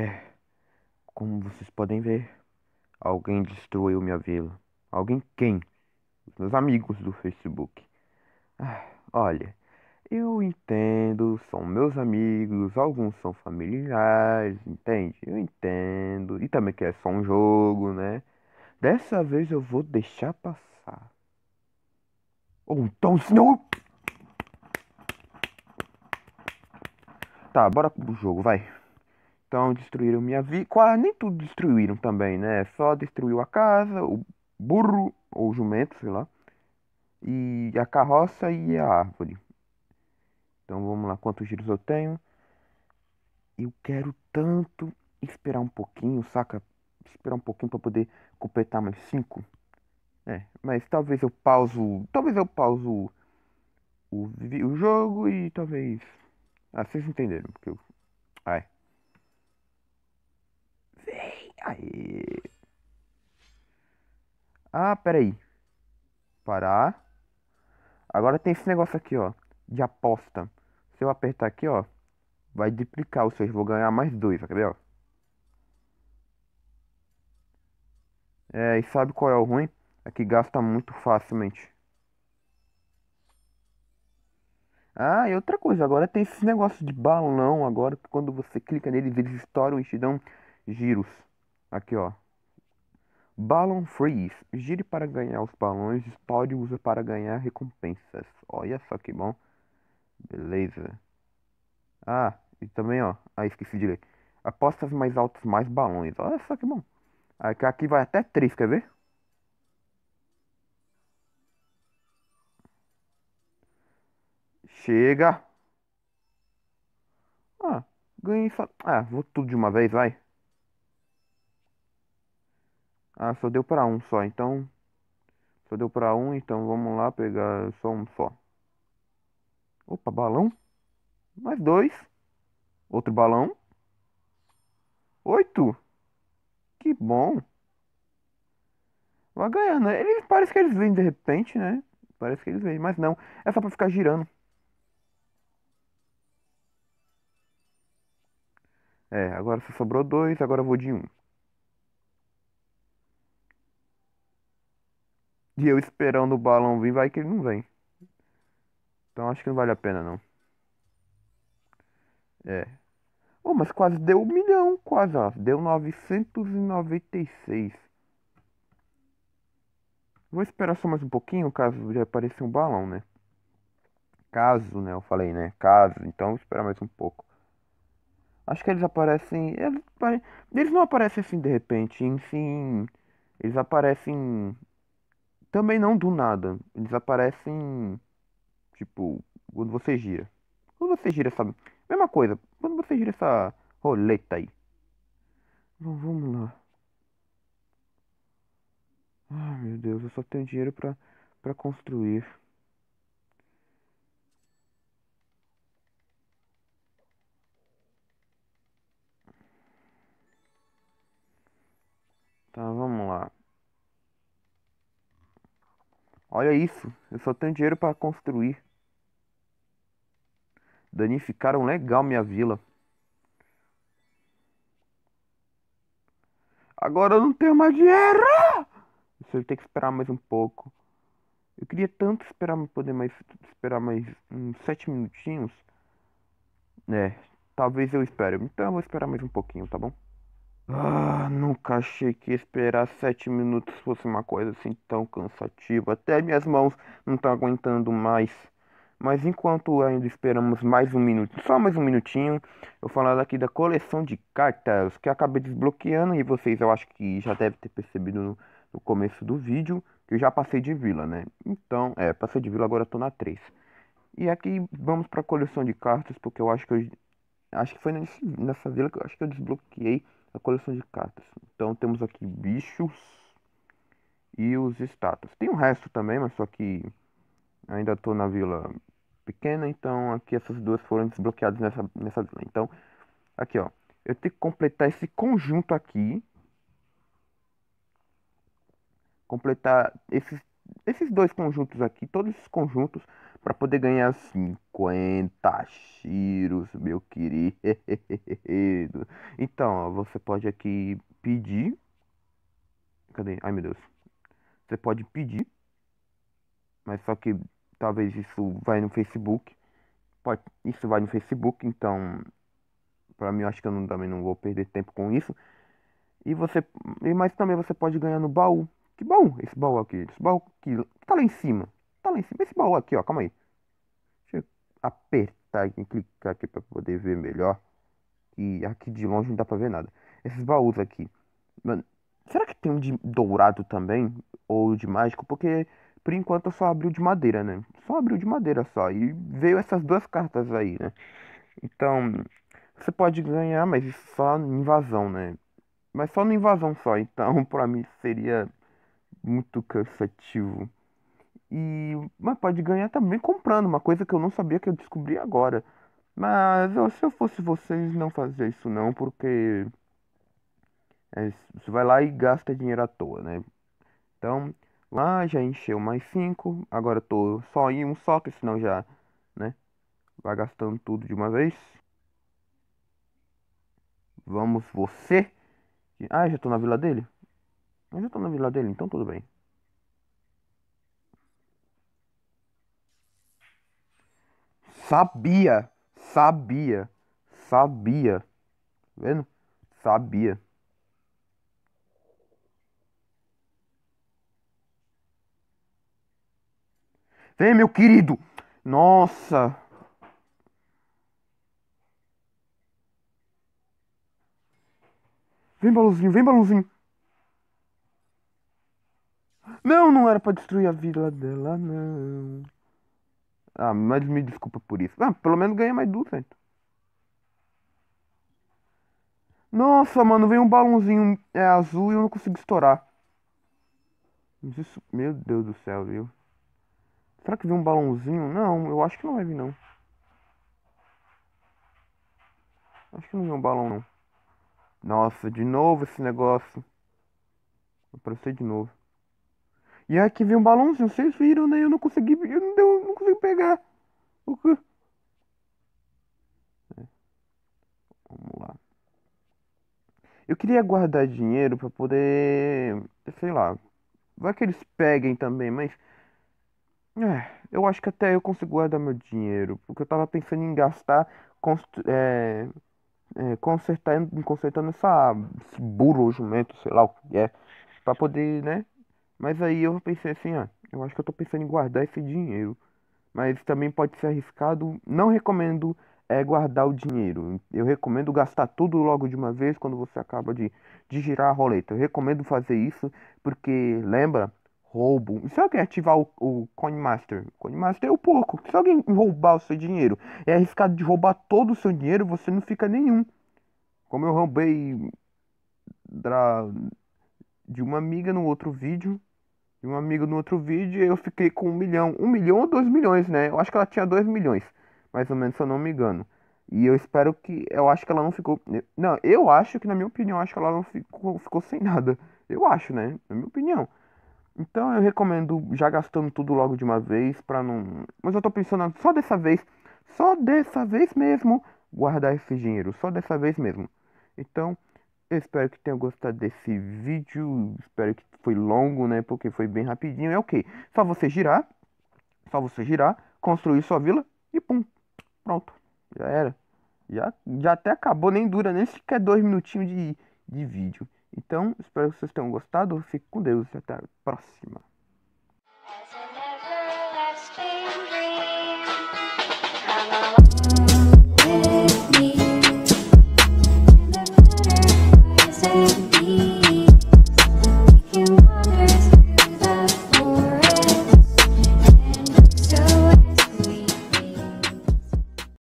É, como vocês podem ver, alguém destruiu minha vila. Alguém quem? Os meus amigos do Facebook. Ah, olha, eu entendo, são meus amigos, alguns são familiares, entende? Eu entendo. E também que é só um jogo, né? Dessa vez eu vou deixar passar. Ou então, senão. Tá, bora pro jogo, vai. Então destruíram minha vida. Quase nem tudo destruíram também, né? Só destruiu a casa, o burro, ou jumento, sei lá. E a carroça e a árvore. Então vamos lá, quantos giros eu tenho? Eu quero tanto esperar um pouquinho, saca? Esperar um pouquinho para poder completar mais cinco. É, mas talvez eu pauso. Talvez eu pauso o, o jogo e talvez. Ah, vocês entenderam, porque eu. Ai. Aí. Ah, peraí. Parar. Agora tem esse negócio aqui, ó. De aposta. Se eu apertar aqui, ó. Vai duplicar os seus. Vou ganhar mais dois, quer ver, ó? É, e sabe qual é o ruim? É que gasta muito facilmente. Ah, e outra coisa, agora tem esse negócio de balão agora que quando você clica neles eles estouram e te dão giros. Aqui, ó. Balloon Freeze. Gire para ganhar os balões. Spawne usa para ganhar recompensas. Olha só que bom. Beleza. Ah, e também, ó. Ah, esqueci de ler. Apostas mais altas, mais balões. Olha só que bom. Aqui, aqui vai até três, quer ver? Chega. Ah, ganhei só... Ah, vou tudo de uma vez, vai. Ah, só deu pra um só, então. Só deu pra um, então vamos lá pegar só um só. Opa, balão. Mais dois. Outro balão. Oito. Que bom. Vai ganhando. Né? parece que eles vêm de repente, né? Parece que eles vêm, mas não. É só pra ficar girando. É, agora só sobrou dois, agora eu vou de um. E eu esperando o balão vir, vai que ele não vem. Então acho que não vale a pena não. É. Oh, mas quase deu um milhão, quase, ó. Deu 996. Vou esperar só mais um pouquinho, caso já apareça um balão, né? Caso, né? Eu falei, né? Caso, então vou esperar mais um pouco. Acho que eles aparecem. Eles, eles não aparecem assim de repente, sim. Eles aparecem também não do nada. Eles aparecem. Tipo, quando você gira. Quando você gira essa. Mesma coisa. Quando você gira essa roleta aí. Bom, vamos lá. Ai meu Deus, eu só tenho dinheiro pra, pra construir. Olha isso, eu só tenho dinheiro para construir. Danificaram legal minha vila. Agora eu não tenho mais dinheiro! Isso eu tenho que esperar mais um pouco. Eu queria tanto esperar poder mais esperar mais uns sete minutinhos. É, talvez eu espere. Então eu vou esperar mais um pouquinho, tá bom? Ah, nunca achei que esperar sete minutos fosse uma coisa assim tão cansativa. Até minhas mãos não estão aguentando mais. Mas enquanto ainda esperamos mais um minuto, só mais um minutinho, eu falar aqui da coleção de cartas que acabei desbloqueando e vocês eu acho que já deve ter percebido no, no começo do vídeo que eu já passei de vila, né? Então, é, passei de vila, agora tô na 3. E aqui vamos para a coleção de cartas, porque eu acho que eu acho que foi nesse, nessa vila que eu acho que eu desbloqueei a coleção de cartas. Então temos aqui bichos e os status. Tem o um resto também, mas só que ainda estou na vila pequena, então aqui essas duas foram desbloqueadas nessa, nessa vila. Então, aqui ó, eu tenho que completar esse conjunto aqui. Completar esses, esses dois conjuntos aqui, todos esses conjuntos, para poder ganhar assim 50 tiros, meu querido. Então, você pode aqui pedir. Cadê? Ai, meu Deus. Você pode pedir. Mas só que talvez isso vai no Facebook. Pode, isso vai no Facebook, então para mim eu acho que eu não, também não vou perder tempo com isso. E você, mas também você pode ganhar no baú. Que bom! Esse baú aqui, esse baú que tá lá em cima. Tá lá em cima esse baú aqui, ó, calma aí apertar e clicar aqui para poder ver melhor. E aqui de longe não dá para ver nada. Esses baús aqui. Mano, será que tem um de dourado também? Ou de mágico? Porque por enquanto só abriu de madeira, né? Só abriu de madeira só. E veio essas duas cartas aí, né? Então, você pode ganhar, mas isso só invasão, né? Mas só no invasão só, então pra mim seria muito cansativo. E, mas pode ganhar também comprando, uma coisa que eu não sabia que eu descobri agora. Mas eu, se eu fosse vocês, não fazia isso não, porque é, você vai lá e gasta dinheiro à toa, né? Então, lá já encheu mais cinco agora eu tô só em um só, que senão já, né, vai gastando tudo de uma vez. Vamos você. Ah, já tô na vila dele? Eu já tô na vila dele, então tudo bem. sabia, sabia, sabia. Tá vendo? Sabia. Vem, meu querido. Nossa. Vem, balãozinho, vem, balãozinho. Não, não era para destruir a vila dela, não. Ah, mas me desculpa por isso. Ah, pelo menos ganhei mais 200. Nossa, mano, veio um balãozinho é, azul e eu não consigo estourar. Isso, meu Deus do céu, viu? Será que veio um balãozinho? Não, eu acho que não vai vir, não. Acho que não veio um balão, não. Nossa, de novo esse negócio. Apareceu de novo. E aqui vem um balãozinho, vocês viram, né? Eu não consegui, eu não, deu não consegui pegar. O que? É. Vamos lá. Eu queria guardar dinheiro para poder, sei lá, vai que eles peguem também, mas é, eu acho que até eu consigo guardar meu dinheiro, porque eu tava pensando em gastar é, é, consertar, consertando essa, esse burro jumento, sei lá o que é, pra poder, né, mas aí eu pensei assim, ah, eu acho que eu tô pensando em guardar esse dinheiro. Mas também pode ser arriscado. Não recomendo é, guardar o dinheiro. Eu recomendo gastar tudo logo de uma vez quando você acaba de, de girar a roleta. Eu recomendo fazer isso porque, lembra, roubo. se alguém ativar o, o Coinmaster? O Coinmaster é o porco. Se alguém roubar o seu dinheiro, é arriscado de roubar todo o seu dinheiro, você não fica nenhum. Como eu roubei de uma amiga no outro vídeo de um amigo no outro vídeo, eu fiquei com um milhão, um milhão ou dois milhões, né? Eu acho que ela tinha dois milhões, mais ou menos, se eu não me engano. E eu espero que. Eu acho que ela não ficou. Né? Não, eu acho que, na minha opinião, acho que ela não ficou, ficou sem nada. Eu acho, né? Na minha opinião. Então eu recomendo já gastando tudo logo de uma vez para não. Mas eu tô pensando só dessa vez, só dessa vez mesmo, guardar esse dinheiro, só dessa vez mesmo. Então, eu espero que tenham gostado desse vídeo. Espero que foi longo, né? Porque foi bem rapidinho. É o okay. que? Só você girar. Só você girar. Construir sua vila. E pum. Pronto. Já era. Já, já até acabou. Nem dura nem sequer dois minutinhos de, de vídeo. Então, espero que vocês tenham gostado. Fique com Deus. Até a próxima.